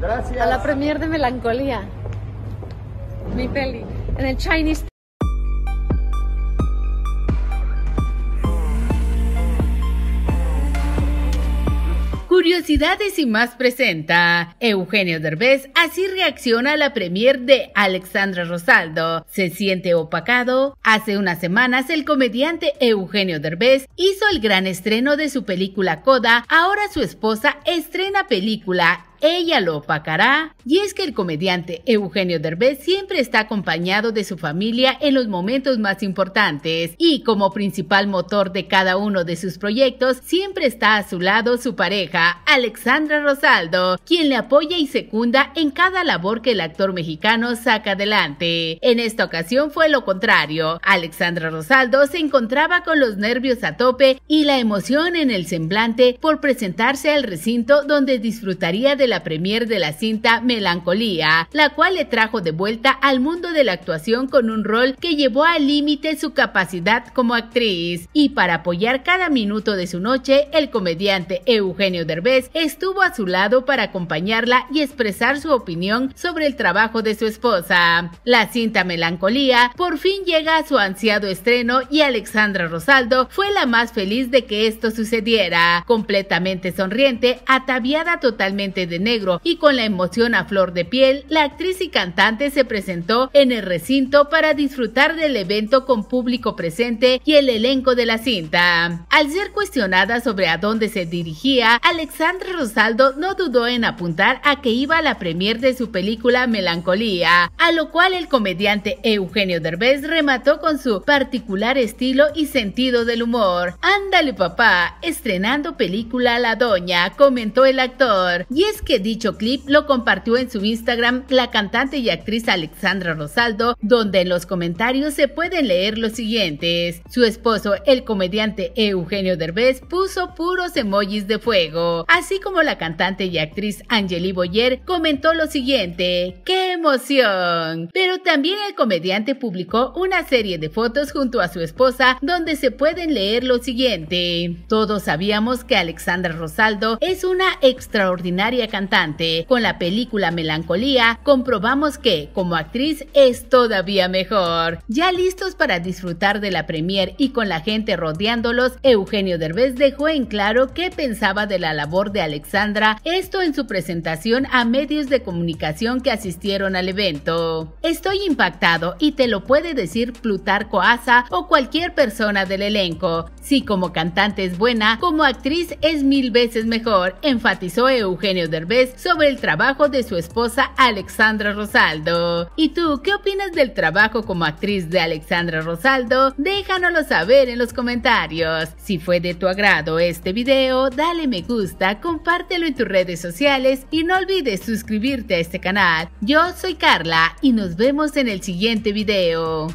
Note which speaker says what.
Speaker 1: Gracias. A la premier de Melancolía. Mi peli. En el Chinese. Curiosidades y más presenta. Eugenio Derbez así reacciona a la premier de Alexandra Rosaldo. Se siente opacado. Hace unas semanas el comediante Eugenio Derbez hizo el gran estreno de su película Coda. Ahora su esposa estrena película ella lo opacará. Y es que el comediante Eugenio Derbez siempre está acompañado de su familia en los momentos más importantes y como principal motor de cada uno de sus proyectos siempre está a su lado su pareja, Alexandra Rosaldo, quien le apoya y secunda en cada labor que el actor mexicano saca adelante. En esta ocasión fue lo contrario. Alexandra Rosaldo se encontraba con los nervios a tope y la emoción en el semblante por presentarse al recinto donde disfrutaría de la premier de la cinta Melancolía, la cual le trajo de vuelta al mundo de la actuación con un rol que llevó al límite su capacidad como actriz. Y para apoyar cada minuto de su noche, el comediante Eugenio Derbez estuvo a su lado para acompañarla y expresar su opinión sobre el trabajo de su esposa. La cinta Melancolía por fin llega a su ansiado estreno y Alexandra Rosaldo fue la más feliz de que esto sucediera. Completamente sonriente, ataviada totalmente de negro y con la emoción a flor de piel, la actriz y cantante se presentó en el recinto para disfrutar del evento con público presente y el elenco de la cinta. Al ser cuestionada sobre a dónde se dirigía, Alexandre Rosaldo no dudó en apuntar a que iba a la premier de su película Melancolía, a lo cual el comediante Eugenio Derbez remató con su particular estilo y sentido del humor. Ándale papá, estrenando película La Doña, comentó el actor. Y es que que dicho clip lo compartió en su Instagram la cantante y actriz Alexandra Rosaldo, donde en los comentarios se pueden leer los siguientes. Su esposo, el comediante Eugenio Derbez, puso puros emojis de fuego, así como la cantante y actriz Angeli Boyer comentó lo siguiente, emoción. Pero también el comediante publicó una serie de fotos junto a su esposa donde se pueden leer lo siguiente. Todos sabíamos que Alexandra Rosaldo es una extraordinaria cantante. Con la película Melancolía comprobamos que como actriz es todavía mejor. Ya listos para disfrutar de la premier y con la gente rodeándolos, Eugenio Derbez dejó en claro qué pensaba de la labor de Alexandra, esto en su presentación a medios de comunicación que asistieron al evento. Estoy impactado y te lo puede decir Plutarco Asa o cualquier persona del elenco. Si como cantante es buena, como actriz es mil veces mejor, enfatizó Eugenio Derbez sobre el trabajo de su esposa Alexandra Rosaldo. ¿Y tú qué opinas del trabajo como actriz de Alexandra Rosaldo? Déjanoslo saber en los comentarios. Si fue de tu agrado este video, dale me gusta, compártelo en tus redes sociales y no olvides suscribirte a este canal. Yo soy Carla y nos vemos en el siguiente video.